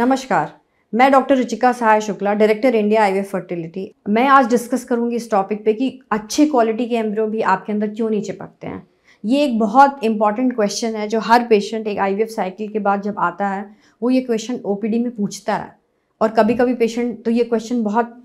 नमस्कार मैं doctor Ruchika Sahay Shukla director India IVF fertility मैं आज डिस्कस करूंगी इस टॉपिक पे कि अच्छे क्वालिटी के एम्ब्रियो भी आपके अंदर क्यों नहीं चिपकते हैं ये एक बहुत इंपॉर्टेंट क्वेश्चन है जो हर पेशेंट एक आईवीएफ साइकिल के बाद जब आता है वो ये क्वेश्चन ओपीडी में पूछता है और कभी कभी पेशेंट तो ये क्वेश्चन बहुत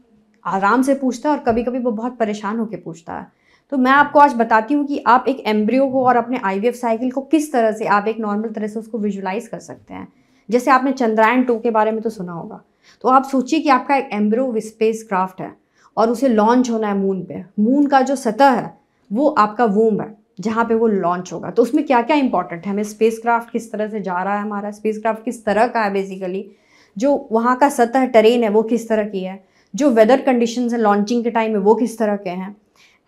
आराम से पूछता है और कभी कभी वो बहुत परेशान होकर पूछता है तो मैं आपको आज बताती हूँ कि आप एक एम्ब्रियो को और अपने आईवीएफ साइकिल को किस तरह से आप एक नॉर्मल तरह से उसको विजुलाइज कर सकते हैं जैसे आपने चंद्रायन टू के बारे में तो सुना होगा तो आप सोचिए कि आपका एक एम्ब्रो स्पेस क्राफ्ट है और उसे लॉन्च होना है मून पे मून का जो सतह है वो आपका वूम है जहाँ पे वो लॉन्च होगा तो उसमें क्या क्या इंपॉर्टेंट है हमें स्पेस क्राफ्ट किस तरह से जा रहा है हमारा स्पेस क्राफ्ट किस तरह का है बेसिकली जो वहाँ का सतह टेरेन है वो किस तरह की है जो वेदर कंडीशन है लॉन्चिंग के टाइम में वो किस तरह के हैं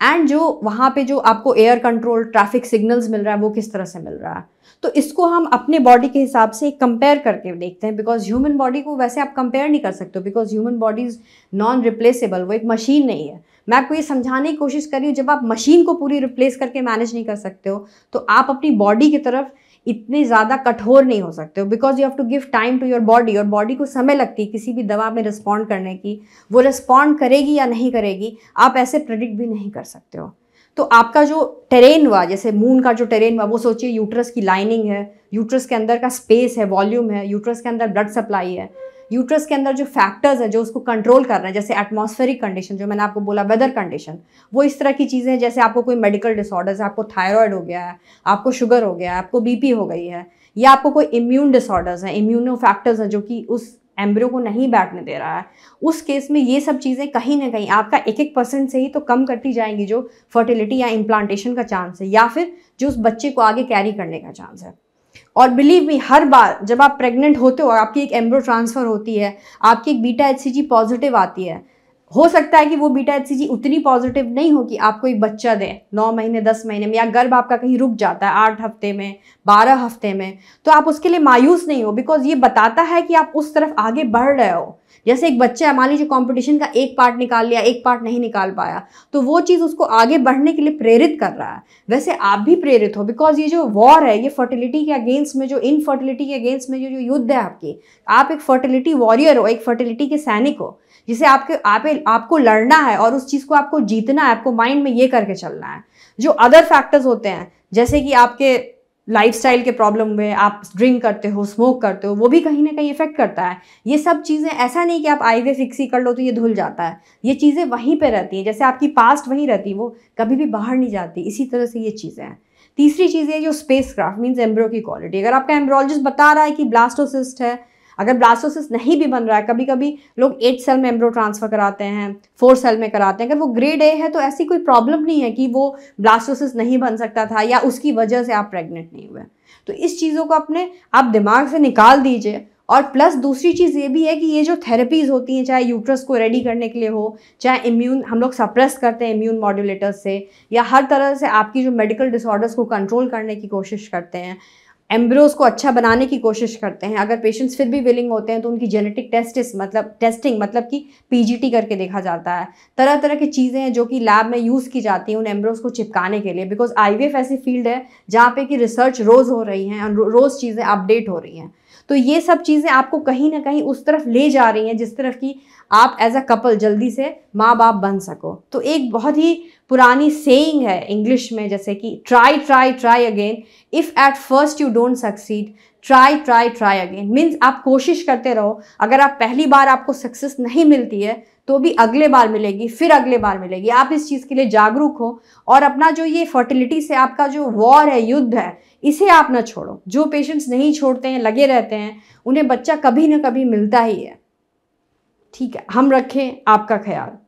एंड जो वहाँ पे जो आपको एयर कंट्रोल ट्रैफिक सिग्नल्स मिल रहा है वो किस तरह से मिल रहा है तो इसको हम अपने बॉडी के हिसाब से कंपेयर करके देखते हैं बिकॉज ह्यूमन बॉडी को वैसे आप कंपेयर नहीं कर सकते because human body is non replaceable वो एक मशीन नहीं है मैं आपको ये समझाने की कोशिश कर रही हूँ जब आप मशीन को पूरी रिप्लेस करके मैनेज नहीं कर सकते हो तो आप अपनी बॉडी की तरफ इतने ज़्यादा कठोर नहीं हो सकते हो because you have to give time to your body और बॉडी को समय लगती है किसी भी दवा में रिस्पॉन्ड करने की वो रिस्पॉन्ड करेगी या नहीं करेगी आप ऐसे प्रडिक्ट भी नहीं कर सकते हो तो आपका जो टेरेन हुआ जैसे मून का जो टेरेन हुआ वो सोचिए यूट्रस की लाइनिंग है यूट्रस के अंदर का स्पेस है वॉल्यूम है यूट्रस के अंदर ब्लड सप्लाई है यूट्रस के अंदर जो फैक्टर्स है जो उसको कंट्रोल कर रहे हैं जैसे एटमॉस्फेरिक कंडीशन जो मैंने आपको बोला वेदर कंडीशन वो इस तरह की चीज़ें हैं जैसे आपको कोई मेडिकल डिसऑर्डर्स आपको थायराइड हो गया है आपको शुगर हो गया है आपको बीपी हो गई है या आपको कोई इम्यून डिसऑर्डर्स हैं इम्यूनो फैक्टर्स हैं जो कि उस एम्ब्रियो को नहीं बैठने दे रहा है उस केस में ये सब चीज़ें कहीं ना कहीं आपका एक एक परसेंट से ही तो कम करती जाएंगी जो फर्टिलिटी या इम्प्लांटेशन का चांस है या फिर जो उस बच्चे को आगे कैरी करने का चांस है और बिलीव मी हर बार जब आप प्रेग्नेंट होते हो आपकी एक एम्ब्रो ट्रांसफ़र होती है आपकी एक बीटा एच पॉजिटिव आती है हो सकता है कि वो बीटा एच उतनी पॉजिटिव नहीं हो कि आपको एक बच्चा दे नौ महीने दस महीने में या गर्भ आपका कहीं रुक जाता है आठ हफ्ते में बारह हफ्ते में तो आप उसके लिए मायूस नहीं हो बिकॉज ये बताता है कि आप उस तरफ आगे बढ़ रहे हो जैसे एक बच्चा है मान लीजिए कंपटीशन का एक पार्ट निकाल लिया एक पार्ट नहीं निकाल पाया तो वो चीज़ उसको आगे बढ़ने के लिए प्रेरित कर रहा है वैसे आप भी प्रेरित हो बिकॉज ये जो वॉर है ये फर्टिलिटी के अगेंस्ट में जो इनफर्टिलिटी के अगेंस्ट में जो जो युद्ध है आपकी आप एक फर्टिलिटी वॉरियर हो एक फर्टिलिटी के सैनिक हो जिसे आपके आप आपको लड़ना है और उस चीज़ को आपको जीतना है आपको माइंड में ये करके चलना है जो अदर फैक्टर्स होते हैं जैसे कि आपके लाइफ के प्रॉब्लम में आप ड्रिंक करते हो स्मोक करते हो वो भी कहीं ना कहीं इफेक्ट करता है ये सब चीज़ें ऐसा नहीं कि आप आई वे फिक्स ही कर लो तो ये धुल जाता है ये चीज़ें वहीं पे रहती हैं जैसे आपकी पास्ट वहीं रहती है वो कभी भी बाहर नहीं जाती इसी तरह से ये चीज़ें हैं तीसरी चीज़ है जो स्पेस क्राफ्ट मीन्स एम्ब्रो की क्वालिटी अगर आपका एम्ब्रोलॉजिस्ट बता रहा है कि ब्लास्टोसिस्ट है अगर ब्लास्टोसिस नहीं भी बन रहा है कभी कभी लोग एट सेल में एम्ब्रो ट्रांसफ़र कराते हैं फोर सेल में कराते हैं अगर वो ग्रेड ए है तो ऐसी कोई प्रॉब्लम नहीं है कि वो ब्लास्टोसिस नहीं बन सकता था या उसकी वजह से आप प्रेग्नेंट नहीं हुए तो इस चीज़ों को अपने आप दिमाग से निकाल दीजिए और प्लस दूसरी चीज़ ये भी है कि ये जो थेरेपीज़ होती हैं चाहे यूट्रस को रेडी करने के लिए हो चाहे इम्यून हम लोग सप्रेस करते हैं इम्यून मॉड्यूलेटर्स से या हर तरह से आपकी जो मेडिकल डिसऑर्डर्स को कंट्रोल करने की कोशिश करते हैं एम्ब्रोज को अच्छा बनाने की कोशिश करते हैं अगर पेशेंट्स फिर भी विलिंग होते हैं तो उनकी जेनेटिक टेस्टिस मतलब टेस्टिंग मतलब कि पीजीटी करके देखा जाता है तरह तरह की चीज़ें हैं जो कि लैब में यूज़ की जाती हैं उन एम्ब्रोज को चिपकाने के लिए बिकॉज आई ऐसी फील्ड है जहाँ पे कि रिसर्च रोज़ हो रही है रोज़ चीज़ें अपडेट हो रही हैं तो ये सब चीज़ें आपको कहीं ना कहीं उस तरफ ले जा रही हैं जिस तरफ की आप एज अ कपल जल्दी से माँ बाप बन सको तो एक बहुत ही पुरानी सेइंग है इंग्लिश में जैसे कि try try try again if at first you don't succeed try try try again means आप कोशिश करते रहो अगर आप पहली बार आपको सक्सेस नहीं मिलती है तो भी अगले बार मिलेगी फिर अगले बार मिलेगी आप इस चीज़ के लिए जागरूक हो और अपना जो ये फर्टिलिटी से आपका जो वॉर है युद्ध है इसे आप ना छोड़ो जो पेशेंट्स नहीं छोड़ते हैं लगे रहते हैं उन्हें बच्चा कभी ना कभी मिलता ही है ठीक है हम रखें आपका ख्याल